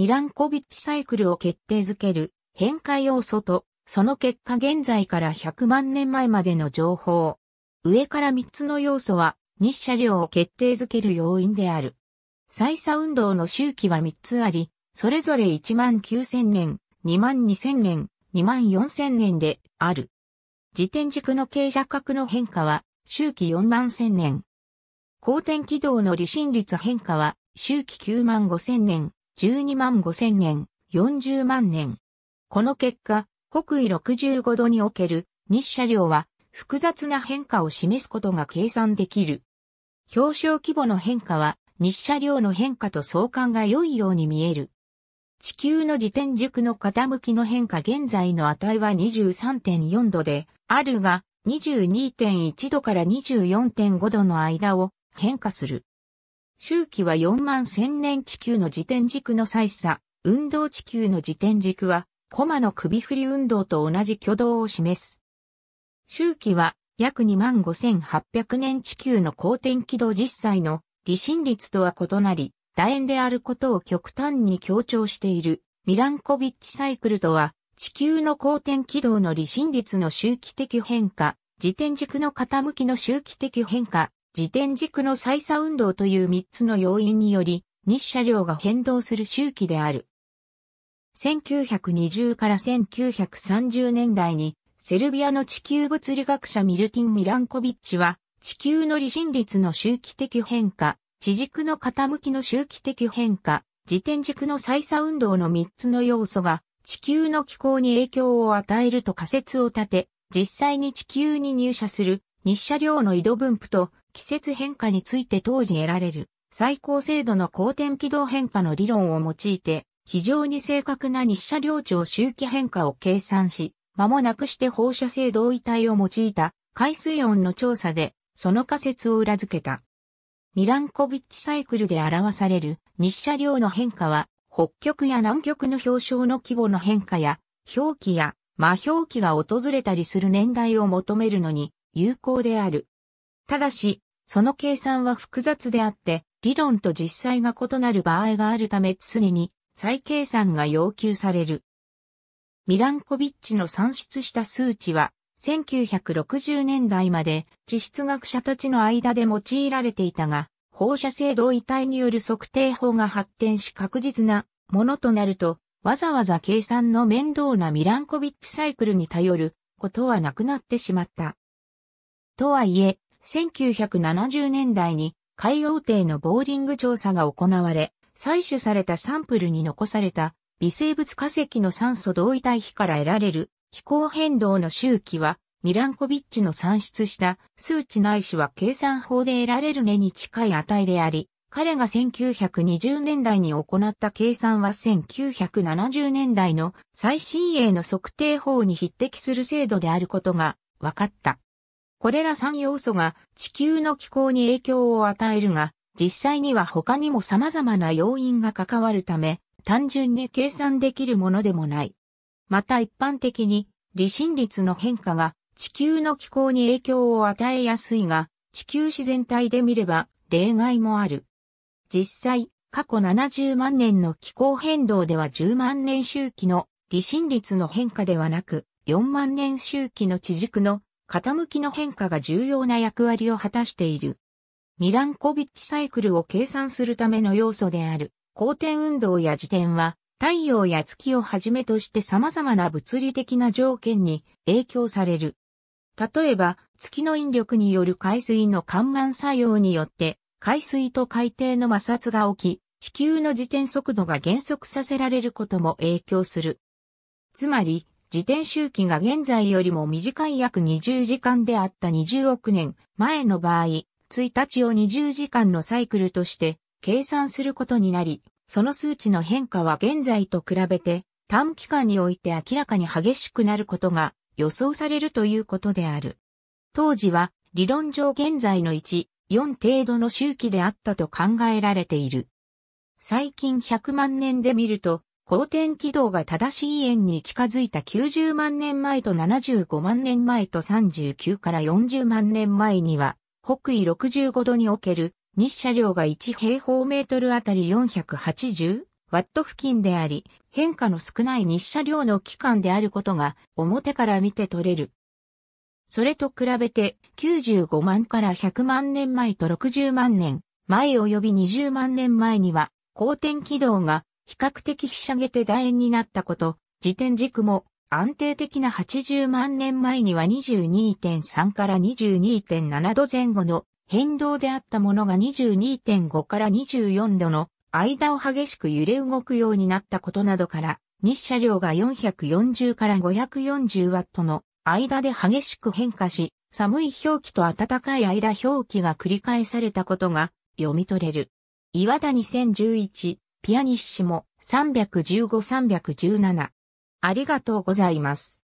ミランコビッチサイクルを決定づける変化要素と、その結果現在から100万年前までの情報。上から3つの要素は、日射量を決定づける要因である。再差運動の周期は3つあり、それぞれ1万9000年、2万2000年、2万4000年である。自転軸の傾斜角の変化は周期4万1000年。公転軌道の離心率変化は周期9万5000年。12万5 0 0 0年、40万年。この結果、北緯65度における日射量は複雑な変化を示すことが計算できる。表彰規模の変化は日射量の変化と相関が良いように見える。地球の自転軸の傾きの変化現在の値は23.4度で、あるが22.1度から24.5度の間を変化する。周期は4万千年地球の自転軸の再差、運動地球の自転軸は、コマの首振り運動と同じ挙動を示す。周期は約2万5800年地球の公転軌道実際の離心率とは異なり、楕円であることを極端に強調しているミランコビッチサイクルとは、地球の公転軌道の離心率の周期的変化、自転軸の傾きの周期的変化、自転軸の再差運動という3つの要因により、日車両が変動する周期である。1920から1930年代に、セルビアの地球物理学者ミルティン・ミランコビッチは、地球の離心率の周期的変化、地軸の傾きの周期的変化、自転軸の再差運動の3つの要素が、地球の気候に影響を与えると仮説を立て、実際に地球に入射する日射量の移動分布と季節変化について当時得られる最高精度の公転軌道変化の理論を用いて、非常に正確な日射量長周期変化を計算し、間もなくして放射性同位体を用いた海水温の調査で、その仮説を裏付けた。ミランコビッチサイクルで表される日射量の変化は、北極や南極の氷床の規模の変化や、氷期や魔氷期が訪れたりする年代を求めるのに有効である。ただし、その計算は複雑であって、理論と実際が異なる場合があるため常に再計算が要求される。ミランコビッチの算出した数値は、1960年代まで地質学者たちの間で用いられていたが、放射性同位体による測定法が発展し確実なものとなると、わざわざ計算の面倒なミランコビッチサイクルに頼ることはなくなってしまった。とはいえ、1970年代に海洋艇のボーリング調査が行われ、採取されたサンプルに残された微生物化石の酸素同位体比から得られる気候変動の周期はミランコビッチの算出した数値ないしは計算法で得られる値に近い値であり、彼が1920年代に行った計算は1970年代の最新鋭の測定法に匹敵する精度であることが分かった。これら3要素が地球の気候に影響を与えるが、実際には他にも様々な要因が関わるため、単純に計算できるものでもない。また一般的に、離心率の変化が地球の気候に影響を与えやすいが、地球自然体で見れば例外もある。実際、過去70万年の気候変動では10万年周期の離心率の変化ではなく、4万年周期の地軸の傾きの変化が重要な役割を果たしている。ミランコビッチサイクルを計算するための要素である、公転運動や自転は、太陽や月をはじめとして様々な物理的な条件に影響される。例えば、月の引力による海水の緩慢作用によって、海水と海底の摩擦が起き、地球の自転速度が減速させられることも影響する。つまり、自転周期が現在よりも短い約20時間であった20億年前の場合、1日を20時間のサイクルとして計算することになり、その数値の変化は現在と比べて短期間において明らかに激しくなることが予想されるということである。当時は理論上現在の1、4程度の周期であったと考えられている。最近100万年で見ると公転軌道が正しい円に近づいた90万年前と75万年前と39から40万年前には、北緯65度における日射量が1平方メートルあたり480ワット付近であり、変化の少ない日射量の期間であることが表から見て取れる。それと比べて95万から100万年前と60万年前及び20万年前には、公転軌道が比較的ひしゃげて楕円になったこと、時点軸も安定的な80万年前には22.3から22.7度前後の変動であったものが22.5から24度の間を激しく揺れ動くようになったことなどから、日射量が440から540ワットの間で激しく変化し、寒い表記と暖かい間表記が繰り返されたことが読み取れる。岩田2011ピアニッシモ315-317。ありがとうございます。